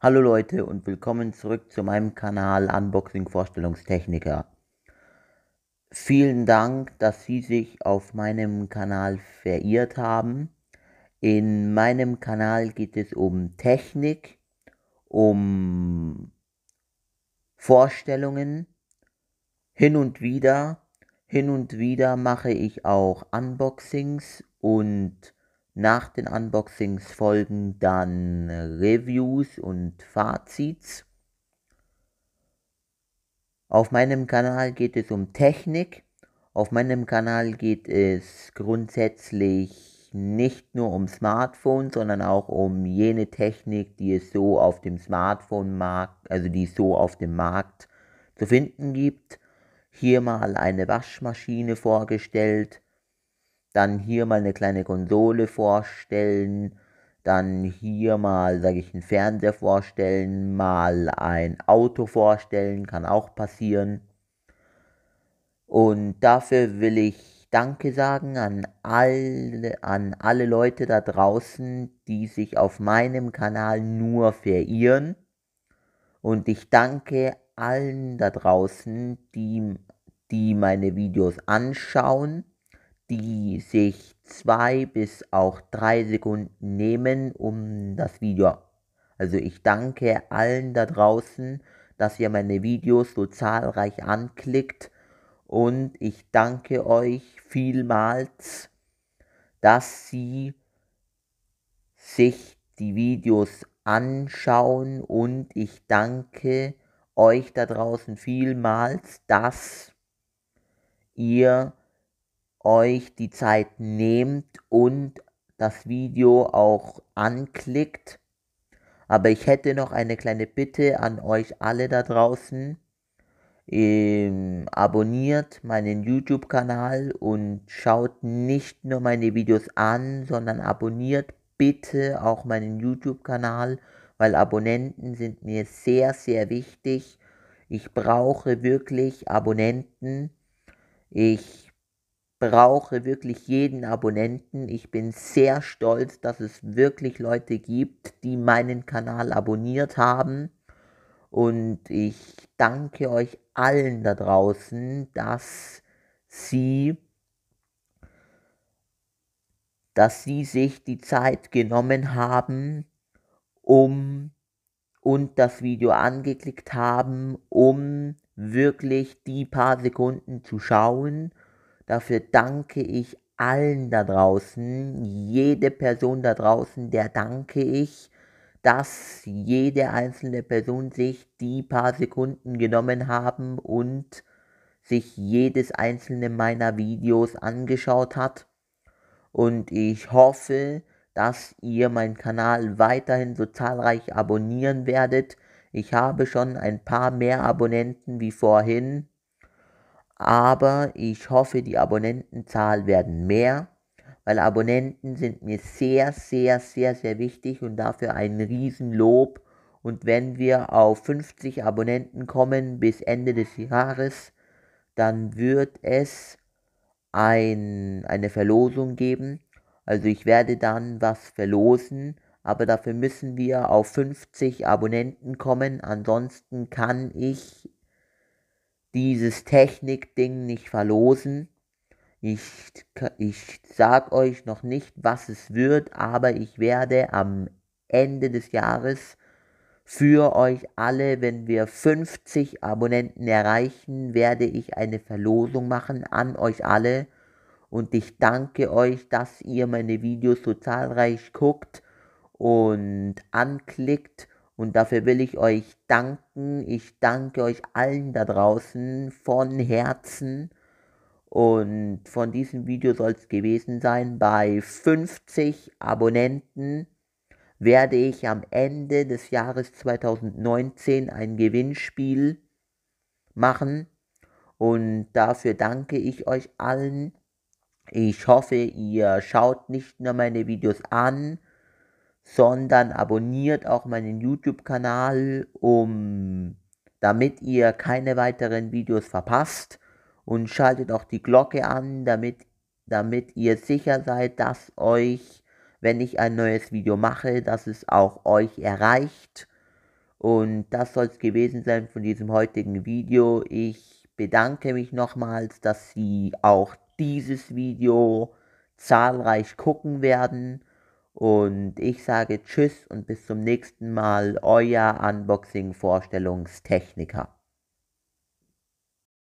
Hallo Leute und willkommen zurück zu meinem Kanal Unboxing Vorstellungstechniker. Vielen Dank, dass Sie sich auf meinem Kanal verirrt haben. In meinem Kanal geht es um Technik, um Vorstellungen, hin und wieder. Hin und wieder mache ich auch Unboxings und nach den Unboxings folgen dann äh, Reviews und Fazits. Auf meinem Kanal geht es um Technik. Auf meinem Kanal geht es grundsätzlich nicht nur um Smartphones, sondern auch um jene Technik, die es so auf dem Smartphone-Markt, also die es so auf dem Markt zu finden gibt. Hier mal eine Waschmaschine vorgestellt dann hier mal eine kleine Konsole vorstellen, dann hier mal, sage ich, einen Fernseher vorstellen, mal ein Auto vorstellen, kann auch passieren. Und dafür will ich Danke sagen an alle, an alle Leute da draußen, die sich auf meinem Kanal nur verirren. Und ich danke allen da draußen, die, die meine Videos anschauen die sich zwei bis auch drei Sekunden nehmen, um das Video. Also ich danke allen da draußen, dass ihr meine Videos so zahlreich anklickt und ich danke euch vielmals, dass sie sich die Videos anschauen und ich danke euch da draußen vielmals, dass ihr euch die Zeit nehmt und das Video auch anklickt. Aber ich hätte noch eine kleine Bitte an euch alle da draußen. Ähm, abonniert meinen YouTube-Kanal und schaut nicht nur meine Videos an, sondern abonniert bitte auch meinen YouTube-Kanal, weil Abonnenten sind mir sehr, sehr wichtig. Ich brauche wirklich Abonnenten. Ich brauche wirklich jeden Abonnenten. Ich bin sehr stolz, dass es wirklich Leute gibt, die meinen Kanal abonniert haben. Und ich danke euch allen da draußen, dass sie, dass sie sich die Zeit genommen haben, um und das Video angeklickt haben, um wirklich die paar Sekunden zu schauen Dafür danke ich allen da draußen, jede Person da draußen, der danke ich, dass jede einzelne Person sich die paar Sekunden genommen haben und sich jedes einzelne meiner Videos angeschaut hat. Und ich hoffe, dass ihr meinen Kanal weiterhin so zahlreich abonnieren werdet. Ich habe schon ein paar mehr Abonnenten wie vorhin aber ich hoffe, die Abonnentenzahl werden mehr, weil Abonnenten sind mir sehr, sehr, sehr, sehr wichtig und dafür ein Riesenlob. Und wenn wir auf 50 Abonnenten kommen bis Ende des Jahres, dann wird es ein, eine Verlosung geben. Also ich werde dann was verlosen, aber dafür müssen wir auf 50 Abonnenten kommen. Ansonsten kann ich dieses Technik-Ding nicht verlosen. Ich, ich sag euch noch nicht, was es wird, aber ich werde am Ende des Jahres für euch alle, wenn wir 50 Abonnenten erreichen, werde ich eine Verlosung machen an euch alle. Und ich danke euch, dass ihr meine Videos so zahlreich guckt und anklickt und dafür will ich euch danken. Ich danke euch allen da draußen von Herzen. Und von diesem Video soll es gewesen sein. Bei 50 Abonnenten werde ich am Ende des Jahres 2019 ein Gewinnspiel machen. Und dafür danke ich euch allen. Ich hoffe, ihr schaut nicht nur meine Videos an, sondern abonniert auch meinen YouTube-Kanal, um damit ihr keine weiteren Videos verpasst und schaltet auch die Glocke an, damit, damit ihr sicher seid, dass euch, wenn ich ein neues Video mache, dass es auch euch erreicht. Und das soll es gewesen sein von diesem heutigen Video. Ich bedanke mich nochmals, dass Sie auch dieses Video zahlreich gucken werden. Und ich sage Tschüss und bis zum nächsten Mal, euer Unboxing-Vorstellungstechniker.